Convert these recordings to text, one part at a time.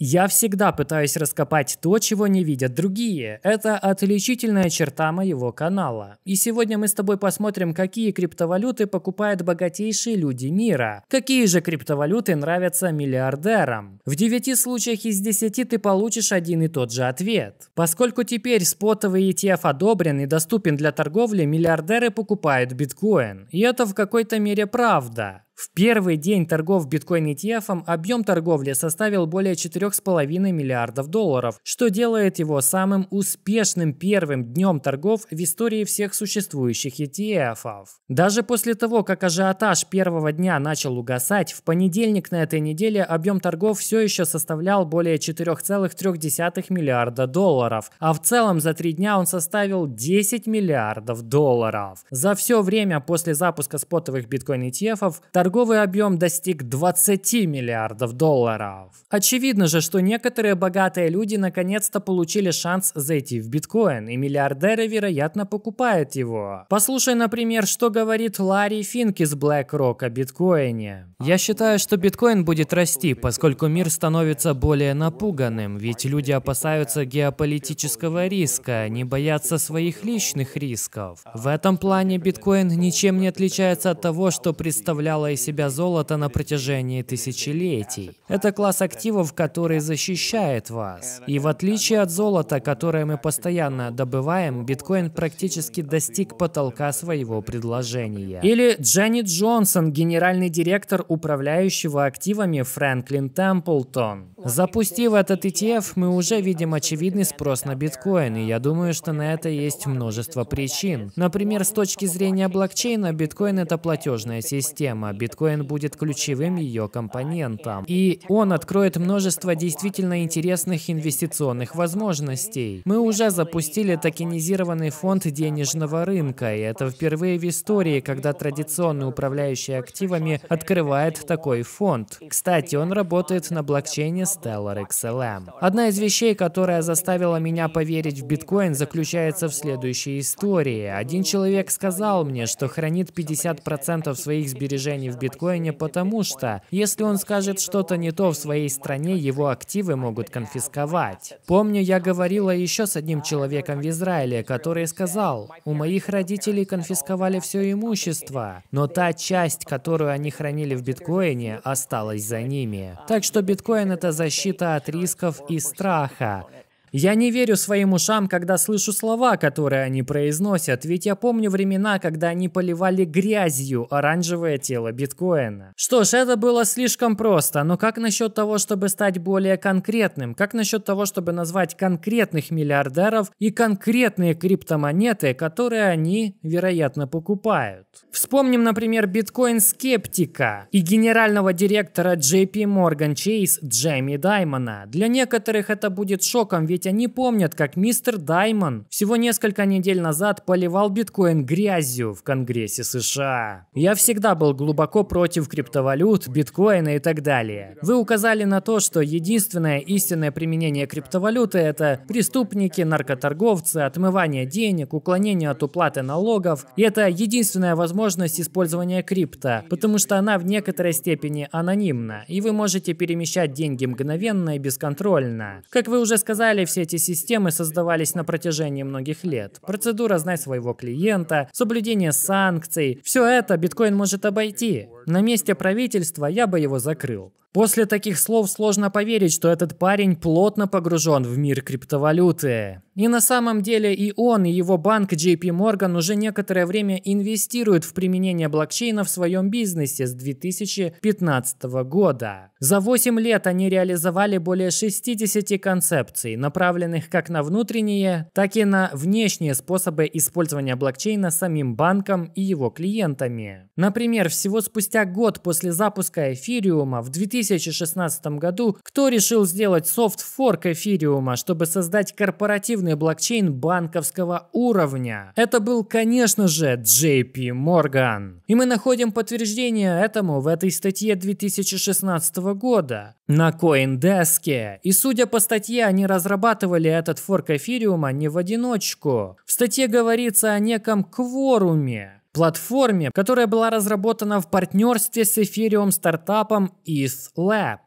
Я всегда пытаюсь раскопать то, чего не видят другие. Это отличительная черта моего канала. И сегодня мы с тобой посмотрим, какие криптовалюты покупают богатейшие люди мира. Какие же криптовалюты нравятся миллиардерам? В 9 случаях из 10 ты получишь один и тот же ответ. Поскольку теперь спотовый ETF одобрен и доступен для торговли, миллиардеры покупают биткоин. И это в какой-то мере правда. В первый день торгов биткоин ETF объем торговли составил более 4,5 миллиардов долларов, что делает его самым успешным первым днем торгов в истории всех существующих ETF. -ов. Даже после того, как ажиотаж первого дня начал угасать, в понедельник на этой неделе объем торгов все еще составлял более 4,3 миллиарда долларов, а в целом за три дня он составил 10 миллиардов долларов. За все время после запуска спотовых биткоин ETF торговля торговый объем достиг 20 миллиардов долларов. Очевидно же, что некоторые богатые люди наконец-то получили шанс зайти в биткоин, и миллиардеры, вероятно, покупают его. Послушай, например, что говорит Ларри Финк из BlackRock о биткоине. Я считаю, что биткоин будет расти, поскольку мир становится более напуганным, ведь люди опасаются геополитического риска, они боятся своих личных рисков. В этом плане биткоин ничем не отличается от того, что представляло себя золото на протяжении тысячелетий. Это класс активов, который защищает вас. И в отличие от золота, которое мы постоянно добываем, биткоин практически достиг потолка своего предложения. Или Дженни Джонсон, генеральный директор управляющего активами Фрэнклин Темплтон. Запустив этот ETF, мы уже видим очевидный спрос на биткоин, и я думаю, что на это есть множество причин. Например, с точки зрения блокчейна, биткоин — это платежная система биткоин будет ключевым ее компонентом. И он откроет множество действительно интересных инвестиционных возможностей. Мы уже запустили токенизированный фонд денежного рынка, и это впервые в истории, когда традиционный управляющий активами открывает такой фонд. Кстати, он работает на блокчейне Stellar XLM. Одна из вещей, которая заставила меня поверить в биткоин, заключается в следующей истории. Один человек сказал мне, что хранит 50% своих сбережений в биткоине, потому что если он скажет что-то не то в своей стране, его активы могут конфисковать. Помню, я говорила еще с одним человеком в Израиле, который сказал, у моих родителей конфисковали все имущество, но та часть, которую они хранили в биткоине, осталась за ними. Так что биткоин – это защита от рисков и страха. Я не верю своим ушам, когда слышу слова, которые они произносят, ведь я помню времена, когда они поливали грязью оранжевое тело биткоина. Что ж, это было слишком просто, но как насчет того, чтобы стать более конкретным? Как насчет того, чтобы назвать конкретных миллиардеров и конкретные криптомонеты, которые они, вероятно, покупают? Вспомним, например, биткоин-скептика и генерального директора JP Morgan Chase Джейми Даймона. Для некоторых это будет шоком, ведь ведь они помнят, как мистер Даймон всего несколько недель назад поливал биткоин грязью в Конгрессе США. Я всегда был глубоко против криптовалют, биткоина и так далее. Вы указали на то, что единственное истинное применение криптовалюты – это преступники, наркоторговцы, отмывание денег, уклонение от уплаты налогов. И это единственная возможность использования крипто, потому что она в некоторой степени анонимна, и вы можете перемещать деньги мгновенно и бесконтрольно. Как вы уже сказали, все эти системы создавались на протяжении многих лет. Процедура «знай своего клиента», соблюдение санкций – все это биткоин может обойти. На месте правительства я бы его закрыл. После таких слов сложно поверить, что этот парень плотно погружен в мир криптовалюты. И на самом деле и он, и его банк JP Morgan уже некоторое время инвестируют в применение блокчейна в своем бизнесе с 2015 года. За 8 лет они реализовали более 60 концепций, на направленных как на внутренние, так и на внешние способы использования блокчейна самим банком и его клиентами. Например, всего спустя год после запуска эфириума в 2016 году кто решил сделать софт-форк эфириума, чтобы создать корпоративный блокчейн банковского уровня? Это был, конечно же, JP Morgan. И мы находим подтверждение этому в этой статье 2016 года на CoinDesk. И судя по статье, они разрабатывали разрабатывали этот форк эфириума не в одиночку. В статье говорится о неком кворуме, платформе, которая была разработана в партнерстве с эфириум стартапом ETH Lab.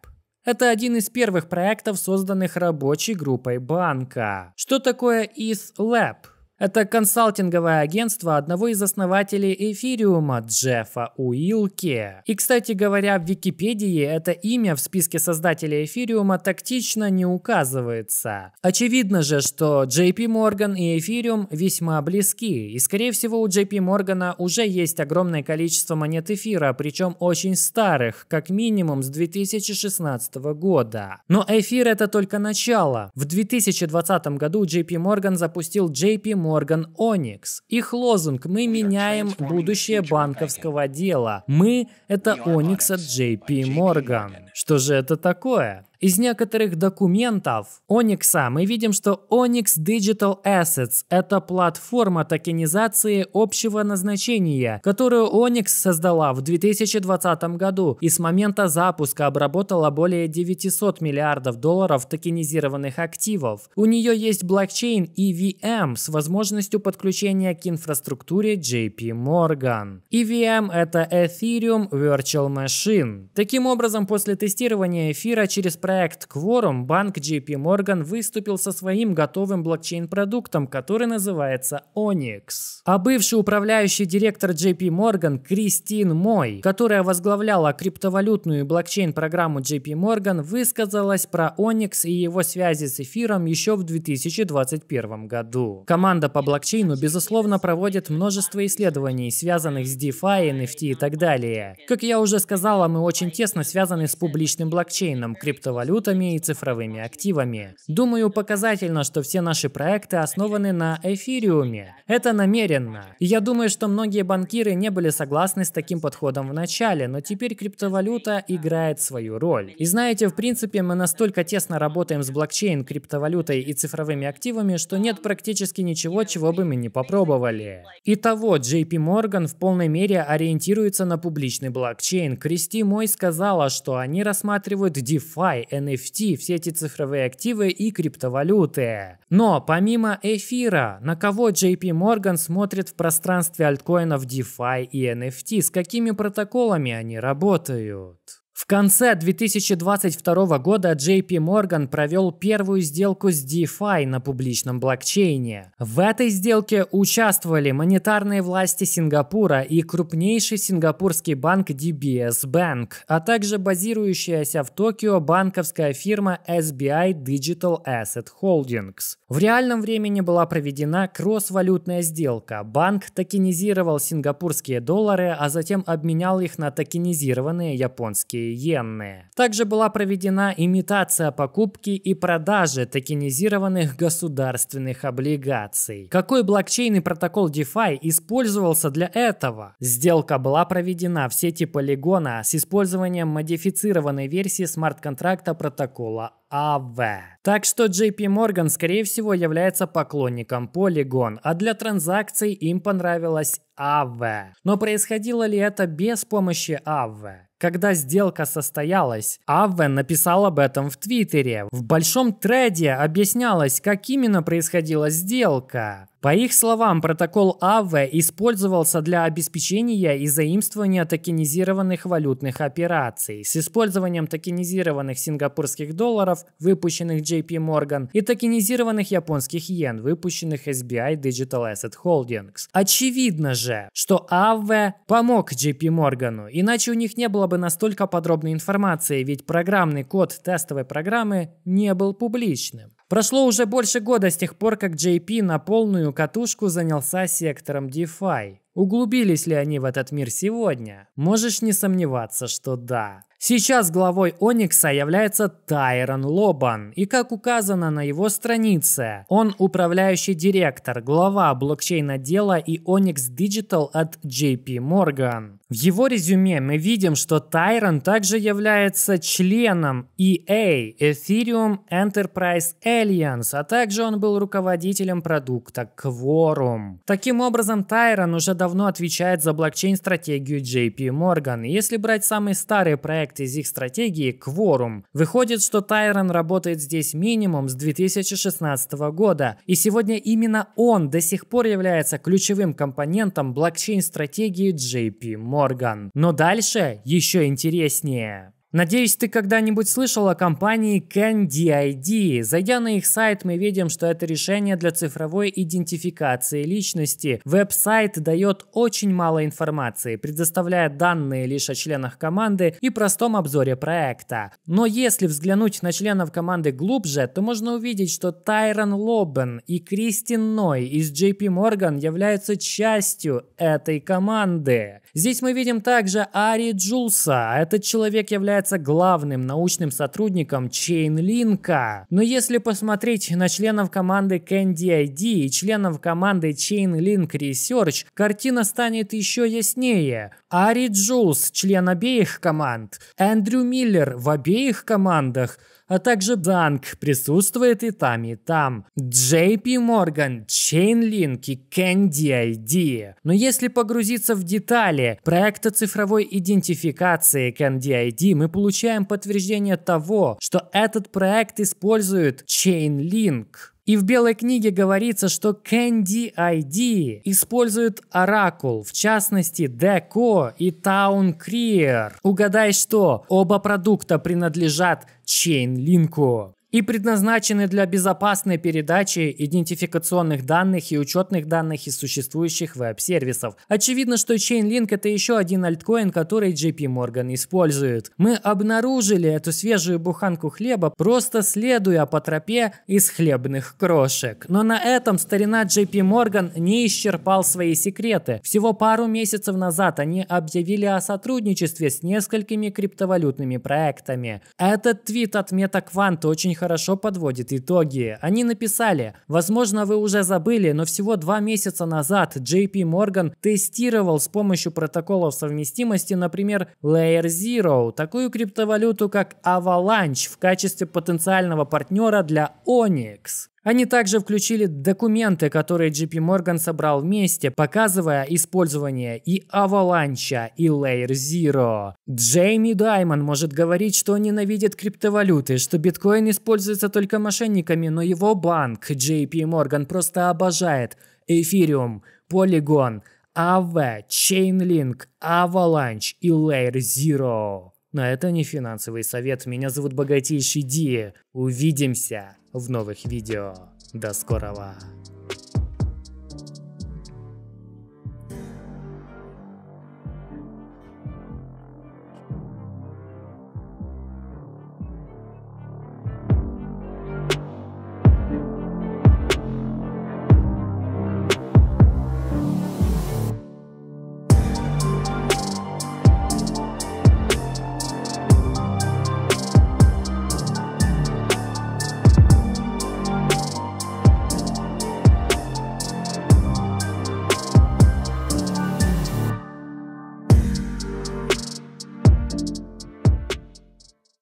Это один из первых проектов, созданных рабочей группой банка. Что такое ETH Lab? Это консалтинговое агентство одного из основателей эфириума Джеффа Уилки. И, кстати говоря, в Википедии это имя в списке создателей эфириума тактично не указывается. Очевидно же, что JP Morgan и эфириум весьма близки, и скорее всего у JP Morgan уже есть огромное количество монет эфира, причем очень старых, как минимум с 2016 года. Но эфир это только начало. В 2020 году JP Morgan запустил JP Morgan Морган Оникс. Их лозунг «Мы меняем будущее банковского дела». «Мы» — это Оникс от JP Морган. Что же это такое? Из некоторых документов Оникса мы видим, что Onyx Digital Assets – это платформа токенизации общего назначения, которую Onyx создала в 2020 году и с момента запуска обработала более 900 миллиардов долларов токенизированных активов. У нее есть блокчейн и e EVM с возможностью подключения к инфраструктуре JP Morgan. EVM – это Ethereum Virtual Machine. Таким образом, после тестирования эфира через проект проект Quorum, банк JP Morgan выступил со своим готовым блокчейн-продуктом, который называется Onyx. А бывший управляющий директор JP Morgan Кристин Мой, которая возглавляла криптовалютную блокчейн-программу JP Morgan, высказалась про Onyx и его связи с эфиром еще в 2021 году. Команда по блокчейну, безусловно, проводит множество исследований, связанных с DeFi, NFT и так далее. Как я уже сказала, мы очень тесно связаны с публичным блокчейном, криптовалютой криптовалютами и цифровыми активами. Думаю, показательно, что все наши проекты основаны на эфириуме. Это намеренно. я думаю, что многие банкиры не были согласны с таким подходом в начале, но теперь криптовалюта играет свою роль. И знаете, в принципе, мы настолько тесно работаем с блокчейн, криптовалютой и цифровыми активами, что нет практически ничего, чего бы мы не попробовали. Итого, JP Morgan в полной мере ориентируется на публичный блокчейн. Кристи Мой сказала, что они рассматривают DeFi, NFT, все эти цифровые активы и криптовалюты. Но помимо эфира, на кого JP Morgan смотрит в пространстве альткоинов DeFi и NFT, с какими протоколами они работают? В конце 2022 года JP Morgan провел первую сделку с DeFi на публичном блокчейне. В этой сделке участвовали монетарные власти Сингапура и крупнейший сингапурский банк DBS Bank, а также базирующаяся в Токио банковская фирма SBI Digital Asset Holdings. В реальном времени была проведена кросс-валютная сделка. Банк токенизировал сингапурские доллары, а затем обменял их на токенизированные японские иенны. Также была проведена имитация покупки и продажи токенизированных государственных облигаций. Какой блокчейн и протокол DeFi использовался для этого? Сделка была проведена в сети полигона с использованием модифицированной версии смарт-контракта протокола АВ. Так что JP Morgan, скорее всего, является поклонником Polygon, а для транзакций им понравилась АВ. Но происходило ли это без помощи АВ? Когда сделка состоялась, Авве написал об этом в Твиттере. В большом треде объяснялось, как именно происходила сделка. По их словам, протокол АВВ использовался для обеспечения и заимствования токенизированных валютных операций с использованием токенизированных сингапурских долларов, выпущенных JP Morgan, и токенизированных японских йен, выпущенных SBI Digital Asset Holdings. Очевидно же, что АВВ помог JP Morgan, иначе у них не было бы настолько подробной информации, ведь программный код тестовой программы не был публичным. Прошло уже больше года с тех пор, как JP на полную катушку занялся сектором DeFi. Углубились ли они в этот мир сегодня? Можешь не сомневаться, что да. Сейчас главой Оникса является Тайрон Лобан, и как указано на его странице, он управляющий директор, глава блокчейн-отдела и Onyx Digital от JP Morgan. В его резюме мы видим, что Тайрон также является членом EA, Ethereum Enterprise Alliance, а также он был руководителем продукта Quorum. Таким образом, Тайрон уже давно отвечает за блокчейн-стратегию JP Morgan. Если брать самый старый проект проект из их стратегии Quorum. Выходит, что Тайрон работает здесь минимум с 2016 года, и сегодня именно он до сих пор является ключевым компонентом блокчейн-стратегии JP Morgan. Но дальше еще интереснее. Надеюсь, ты когда-нибудь слышал о компании Candy ID. Зайдя на их сайт, мы видим, что это решение для цифровой идентификации личности. Веб-сайт дает очень мало информации, предоставляя данные лишь о членах команды и простом обзоре проекта. Но если взглянуть на членов команды глубже, то можно увидеть, что Тайрон Лобен и Кристин Ной из JP Morgan являются частью этой команды. Здесь мы видим также Ари Джулса. Этот человек является главным научным сотрудником Чейнлинка. Но если посмотреть на членов команды Candy ID и членов команды Chainlink Research, картина станет еще яснее. Ари Джулс, член обеих команд, Эндрю Миллер в обеих командах – а также Банк присутствует и там, и там. JP Morgan, Chainlink и Candy ID. Но если погрузиться в детали проекта цифровой идентификации Candy ID, мы получаем подтверждение того, что этот проект использует Chainlink. И в белой книге говорится, что Candy ID использует Оракул, в частности Deco и Town Creer. Угадай что, оба продукта принадлежат Chainlink и предназначены для безопасной передачи идентификационных данных и учетных данных из существующих веб-сервисов. Очевидно, что Chainlink это еще один альткоин, который JP Morgan использует. Мы обнаружили эту свежую буханку хлеба, просто следуя по тропе из хлебных крошек. Но на этом старина JP Morgan не исчерпал свои секреты. Всего пару месяцев назад они объявили о сотрудничестве с несколькими криптовалютными проектами. Этот твит от MetaQuant очень хорошо подводит итоги. Они написали, возможно вы уже забыли, но всего два месяца назад JP Morgan тестировал с помощью протоколов совместимости, например, Layer Zero, такую криптовалюту как Avalanche в качестве потенциального партнера для Onyx. Они также включили документы, которые JP Morgan собрал вместе, показывая использование и Avalanche и Layer Zero. Джейми Даймон может говорить, что он ненавидит криптовалюты, что биткоин используется только мошенниками, но его банк JP Morgan просто обожает Ethereum, Polygon, AV, Chainlink, Avalanche и Layer Zero. А это не финансовый совет, меня зовут Богатейший Ди. Увидимся в новых видео. До скорого.